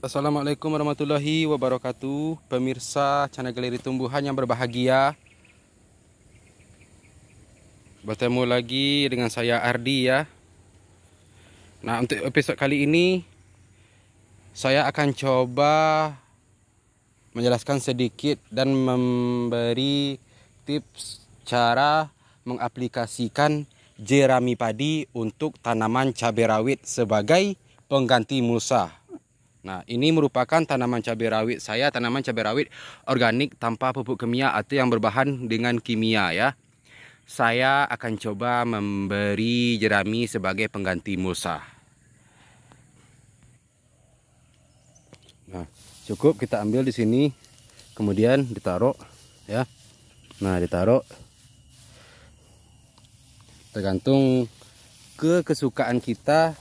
Assalamualaikum warahmatullahi wabarakatuh Pemirsa channel Galeri Tumbuhan yang berbahagia Bertemu lagi dengan saya Ardi ya Nah untuk episode kali ini Saya akan coba Menjelaskan sedikit dan memberi tips Cara mengaplikasikan jerami padi untuk tanaman cabai rawit sebagai pengganti mulsa. Nah, ini merupakan tanaman cabai rawit saya, tanaman cabai rawit organik tanpa pupuk kimia atau yang berbahan dengan kimia ya. Saya akan coba memberi jerami sebagai pengganti musa. Nah, cukup kita ambil di sini, kemudian ditaruh ya. Nah, ditaruh tergantung ke kesukaan kita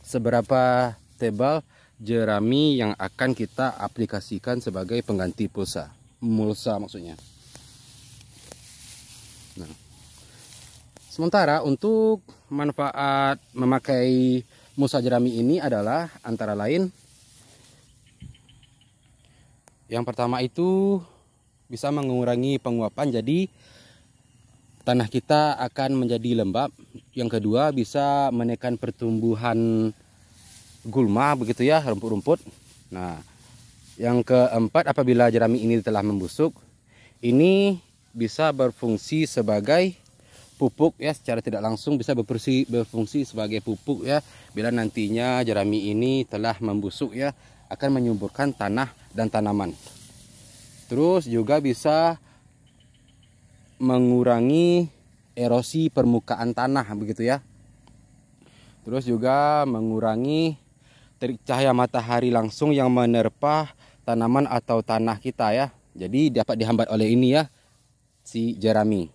seberapa tebal jerami yang akan kita aplikasikan sebagai pengganti pulsa mulsa maksudnya nah. sementara untuk manfaat memakai mulsa jerami ini adalah antara lain yang pertama itu bisa mengurangi penguapan jadi tanah kita akan menjadi lembab yang kedua bisa menekan pertumbuhan gulma begitu ya, rumput-rumput. Nah, yang keempat apabila jerami ini telah membusuk, ini bisa berfungsi sebagai pupuk ya secara tidak langsung bisa berfungsi berfungsi sebagai pupuk ya bila nantinya jerami ini telah membusuk ya akan menyuburkan tanah dan tanaman. Terus juga bisa mengurangi erosi permukaan tanah begitu ya. Terus juga mengurangi terik cahaya matahari langsung yang menerpa tanaman atau tanah kita ya. Jadi dapat dihambat oleh ini ya si jerami.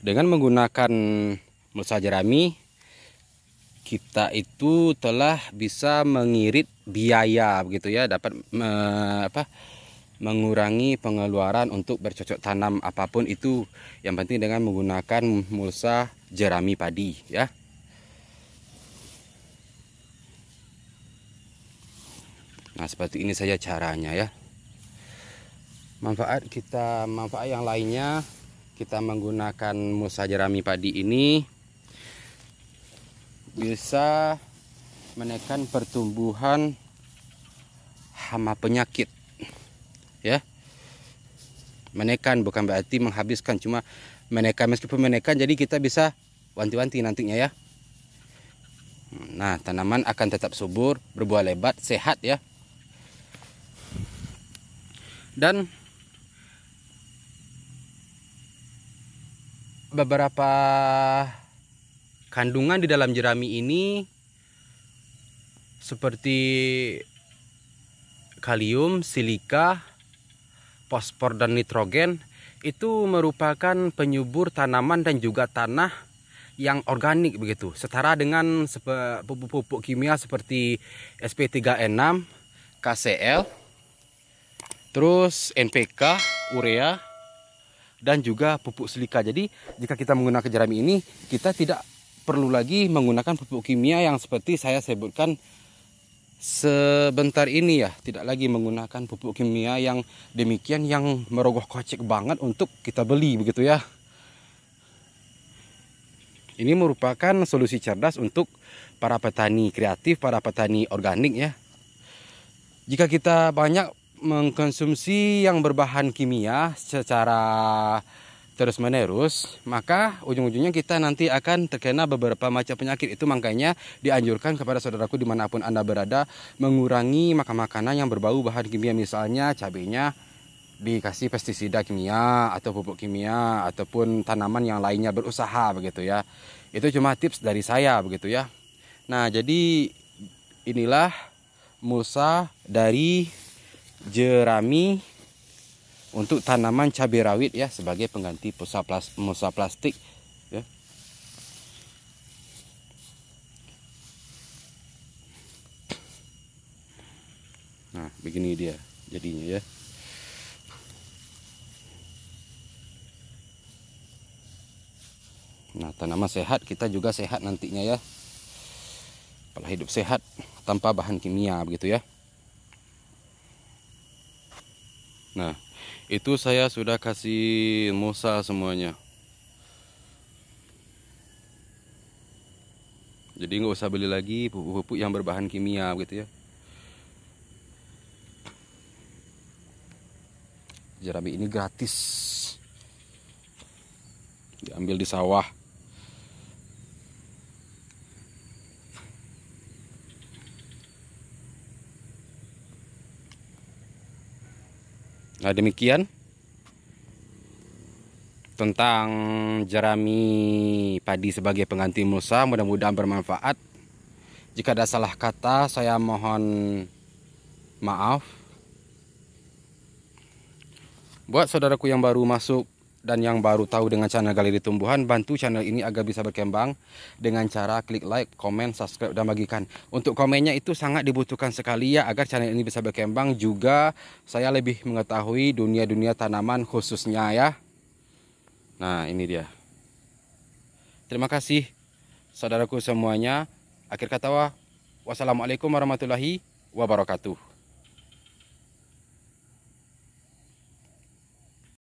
Dengan menggunakan mulsa jerami kita itu telah bisa mengirit biaya begitu ya dapat me, apa mengurangi pengeluaran untuk bercocok tanam apapun itu yang penting dengan menggunakan mulsa jerami padi ya. Nah seperti ini saja caranya ya. Manfaat kita manfaat yang lainnya kita menggunakan musa jerami padi ini bisa menekan pertumbuhan hama penyakit ya menekan bukan berarti menghabiskan cuma menekan meskipun menekan jadi kita bisa wanti-wanti nantinya ya nah tanaman akan tetap subur berbuah lebat sehat ya dan beberapa kandungan di dalam jerami ini seperti kalium, silika, fosfor dan nitrogen itu merupakan penyubur tanaman dan juga tanah yang organik begitu. Setara dengan pupuk-pupuk kimia seperti SP3N6, KCL, terus NPK, urea, dan juga pupuk silika. Jadi jika kita menggunakan jerami ini, kita tidak perlu lagi menggunakan pupuk kimia yang seperti saya sebutkan sebentar ini ya tidak lagi menggunakan pupuk kimia yang demikian yang merogoh kocek banget untuk kita beli begitu ya ini merupakan solusi cerdas untuk para petani kreatif para petani organik ya jika kita banyak mengkonsumsi yang berbahan kimia secara terus menerus maka ujung-ujungnya kita nanti akan terkena beberapa macam penyakit itu makanya dianjurkan kepada saudaraku dimanapun anda berada mengurangi makan makanan yang berbau bahan kimia misalnya cabenya dikasih pestisida kimia atau pupuk kimia ataupun tanaman yang lainnya berusaha begitu ya itu cuma tips dari saya begitu ya nah jadi inilah Musa dari jerami untuk tanaman cabai rawit ya sebagai pengganti pusat plastik, musa plastik ya. Nah, begini dia jadinya ya. Nah, tanaman sehat kita juga sehat nantinya ya. Pola hidup sehat tanpa bahan kimia begitu ya. Nah, itu saya sudah kasih Musa semuanya. Jadi nggak usah beli lagi pupuk-pupuk yang berbahan kimia gitu ya. Jerami ini gratis. Diambil di sawah. Nah demikian tentang jerami padi sebagai pengganti mulsa mudah-mudahan bermanfaat. Jika ada salah kata saya mohon maaf. Buat saudaraku yang baru masuk dan yang baru tahu dengan channel Galeri Tumbuhan, bantu channel ini agar bisa berkembang dengan cara klik like, komen, subscribe, dan bagikan. Untuk komennya itu sangat dibutuhkan sekali ya agar channel ini bisa berkembang. Juga saya lebih mengetahui dunia-dunia tanaman khususnya ya. Nah ini dia. Terima kasih saudaraku semuanya. Akhir kata wassalamualaikum warahmatullahi wabarakatuh.